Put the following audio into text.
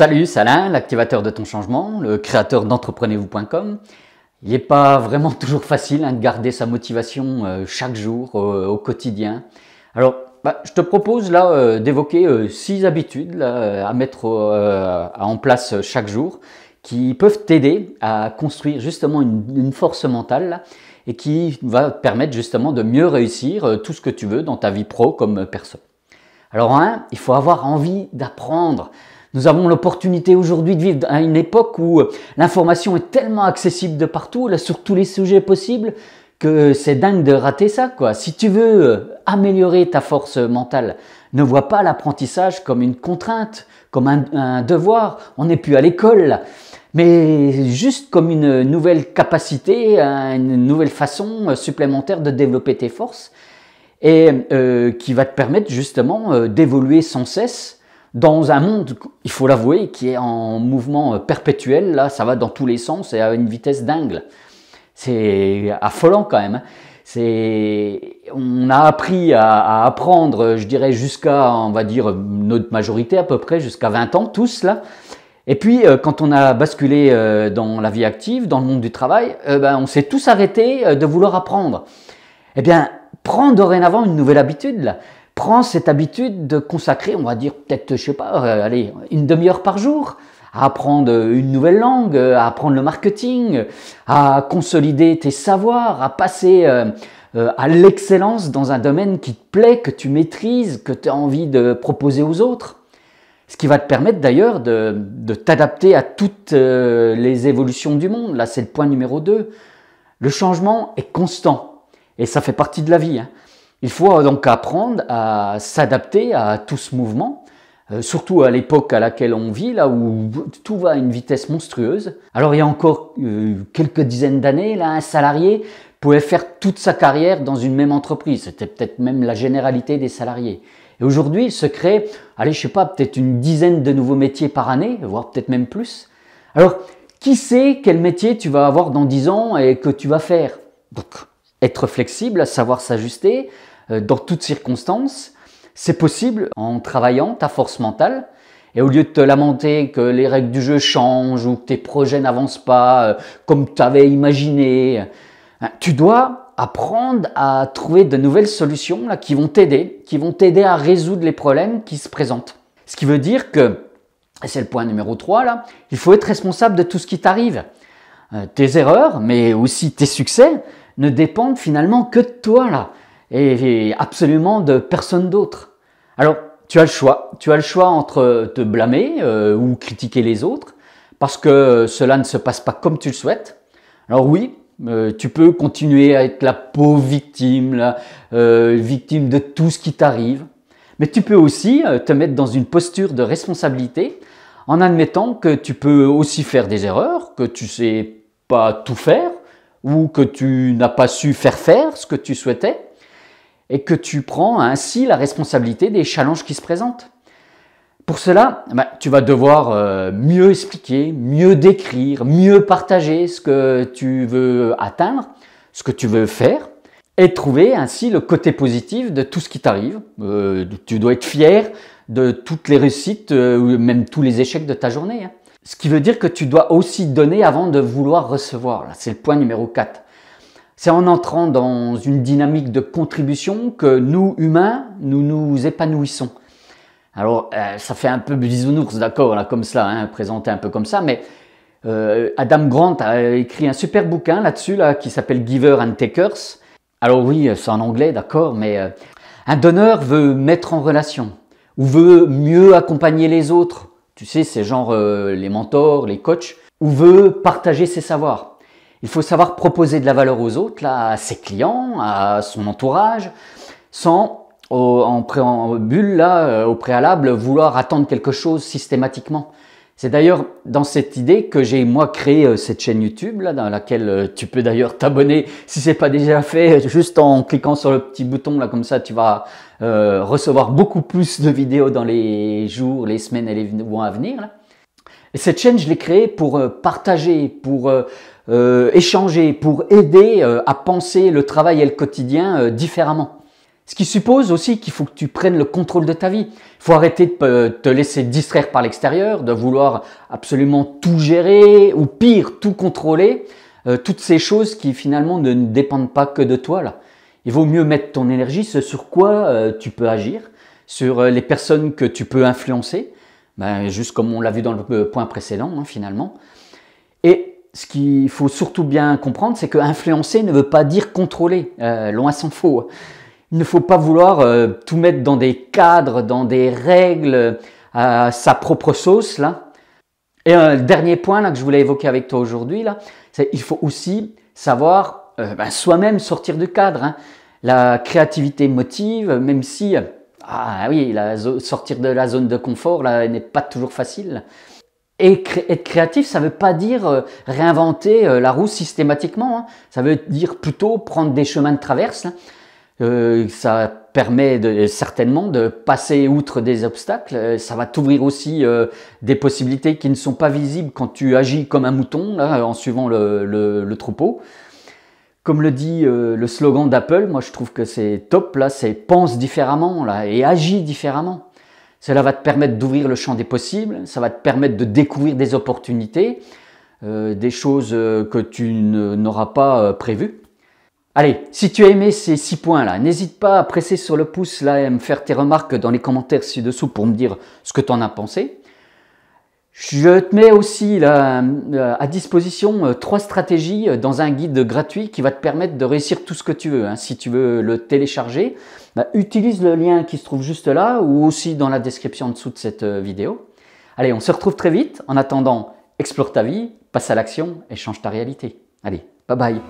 Salut, c'est Alain, l'activateur de ton changement, le créateur d'entreprenez-vous.com. Il n'est pas vraiment toujours facile hein, de garder sa motivation euh, chaque jour, euh, au quotidien. Alors, bah, je te propose là euh, d'évoquer six habitudes à mettre en place chaque jour qui peuvent t'aider à construire justement une, force mentale et qui va te permettre justement de mieux réussir tout ce que tu veux dans ta vie pro comme perso. Alors, un, il faut avoir envie d'apprendre. Nous avons l'opportunité aujourd'hui de vivre à une époque où euh, l'information est tellement accessible de partout, sur tous les sujets possibles, que c'est dingue de rater ça, quoi. Si tu veux euh, améliorer ta force mentale, ne vois pas l'apprentissage comme une contrainte, comme un, devoir. On n'est plus à l'école, mais juste comme une nouvelle capacité, une nouvelle façon euh, supplémentaire de développer tes forces et qui va te permettre justement d'évoluer sans cesse dans un monde, il faut l'avouer, qui est en mouvement perpétuel. Là, ça va dans tous les sens et à une vitesse dingue. C'est affolant quand même. Hein. C'est, on a appris à, apprendre, je dirais, jusqu'à, on va dire, notre majorité à peu près, jusqu'à 20 ans, tous là. Et puis, euh, quand on a basculé euh, dans la vie active, dans le monde du travail, euh, ben, on s'est tous arrêtés de vouloir apprendre. Eh bien, prends dorénavant une nouvelle habitude. Là. Prends cette habitude de consacrer, on va dire peut-être, je sais pas, euh, une demi-heure par jour à apprendre une nouvelle langue, euh, à apprendre le marketing, à consolider tes savoirs, à passer euh, à l'excellence dans un domaine qui te plaît, que tu maîtrises, que tu as envie de proposer aux autres. Ce qui va te permettre d'ailleurs de, t'adapter à toutes les évolutions du monde. Là, c'est le point numéro 2. Le changement est constant et ça fait partie de la vie. Hein. Il faut euh, donc apprendre à s'adapter à tout ce mouvement, euh, surtout à l'époque à laquelle on vit, là où tout va à une vitesse monstrueuse. Alors il y a encore euh, quelques dizaines d'années, là, un salarié pouvait faire toute sa carrière dans une même entreprise. C'était peut-être même la généralité des salariés. Et aujourd'hui, il se crée, allez, je sais pas, peut-être une dizaine de nouveaux métiers par année, voire peut-être même plus. Alors, qui sait quel métier tu vas avoir dans dix ans et que tu vas faire être flexible, savoir s'ajuster euh, dans toutes circonstances. C'est possible en travaillant ta force mentale. Et au lieu de te lamenter que les règles du jeu changent ou que tes projets n'avancent pas euh, comme tu avais imaginé, euh, hein, tu dois apprendre à trouver de nouvelles solutions là, qui vont t'aider, qui vont t'aider à résoudre les problèmes qui se présentent. Ce qui veut dire que, et c'est le point numéro 3 là, il faut être responsable de tout ce qui t'arrive. tes erreurs, mais aussi tes succès, ne dépendent finalement que de toi là, et, absolument de personne d'autre. Alors, tu as le choix. Tu as le choix entre te blâmer euh, ou critiquer les autres, parce que cela ne se passe pas comme tu le souhaites. Alors oui, euh, tu peux continuer à être la pauvre victime, la euh, victime de tout ce qui t'arrive. Mais tu peux aussi te mettre dans une posture de responsabilité en admettant que tu peux aussi faire des erreurs, que tu sais pas tout faire, que tu n'as pas su faire faire ce que tu souhaitais, et que tu prends ainsi la responsabilité des challenges qui se présentent. Pour cela, bah, tu vas devoir euh, mieux expliquer, mieux décrire, mieux partager ce que tu veux atteindre, ce que tu veux faire, et trouver ainsi le côté positif de tout ce qui t'arrive. Euh, tu dois être fier de toutes les réussites euh, ou même tous les échecs de ta journée. Hein. Ce qui veut dire que tu dois aussi donner avant de vouloir recevoir. C'est le point numéro 4. C'est en entrant dans une dynamique de contribution que nous, humains, nous nous épanouissons. Alors, euh, ça fait un peu bisounours, d'accord, comme ça, hein, présenté un peu comme ça, mais euh, Adam Grant a écrit un super bouquin là-dessus, qui s'appelle Giver and Takers. Alors oui, c'est en anglais, d'accord, mais un donneur veut mettre en relation ou veut mieux accompagner les autres, tu sais, c'est genre euh, les mentors, les coachs, ou veut partager ses savoirs. Il faut savoir proposer de la valeur aux autres, à ses clients, à son entourage, sans, en préambule, euh, au préalable, vouloir attendre quelque chose systématiquement. C'est d'ailleurs dans cette idée que j'ai moi créé euh, cette chaîne YouTube là, dans laquelle euh, tu peux d'ailleurs t'abonner si c'est pas déjà fait, euh, juste en cliquant sur le petit bouton là comme ça tu vas recevoir beaucoup plus de vidéos dans les jours, les semaines et les mois à venir. cette chaîne je l'ai créée pour partager, pour échanger, pour aider à penser le travail et le quotidien différemment. Ce qui suppose aussi qu'il faut que tu prennes le contrôle de ta vie. Il faut arrêter de euh, te laisser distraire par l'extérieur, de vouloir absolument tout gérer ou pire, tout contrôler. Euh, toutes ces choses qui finalement ne dépendent pas que de toi. Là. Il vaut mieux mettre ton énergie ce sur quoi euh, tu peux agir, sur les personnes que tu peux influencer, ben, juste comme on l'a vu dans le point précédent hein, finalement. Et ce qu'il faut surtout bien comprendre, c'est que influencer ne veut pas dire contrôler, loin s'en faut. Hein. Il ne faut pas vouloir euh, tout mettre dans des cadres, dans des règles, euh, à sa propre sauce là. Et un dernier point là que je voulais évoquer avec toi aujourd'hui c'est il faut aussi savoir euh, ben, soi-même sortir du cadre. Hein. La créativité motive, même si ah oui, sortir de la zone de confort là n'est pas toujours facile. Et être créatif, ça ne veut pas dire réinventer la roue systématiquement. Hein. Ça veut dire plutôt prendre des chemins de traverse. Hein. Euh, ça permet euh, certainement de passer outre des obstacles. Euh, ça va t'ouvrir aussi des possibilités qui ne sont pas visibles quand tu agis comme un mouton, en suivant le, troupeau. Comme le dit le slogan d'Apple, moi je trouve que c'est top, là, c'est pense différemment et agis différemment. Cela va te permettre d'ouvrir le champ des possibles, ça va te permettre de découvrir des opportunités, des choses que tu n'auras pas prévues. Allez, si tu as aimé ces 6 points là, n'hésite pas à presser sur le pouce là et à me faire tes remarques dans les commentaires ci-dessous pour me dire ce que tu en as pensé. Je te mets aussi à disposition euh, trois stratégies euh, dans un guide gratuit qui va te permettre de réussir tout ce que tu veux. Hein, si tu veux le télécharger, bah, utilise le lien qui se trouve juste là ou aussi dans la description en dessous de cette euh, vidéo. Allez, on se retrouve très vite. En attendant, explore ta vie, passe à l'action et change ta réalité. Allez, bye bye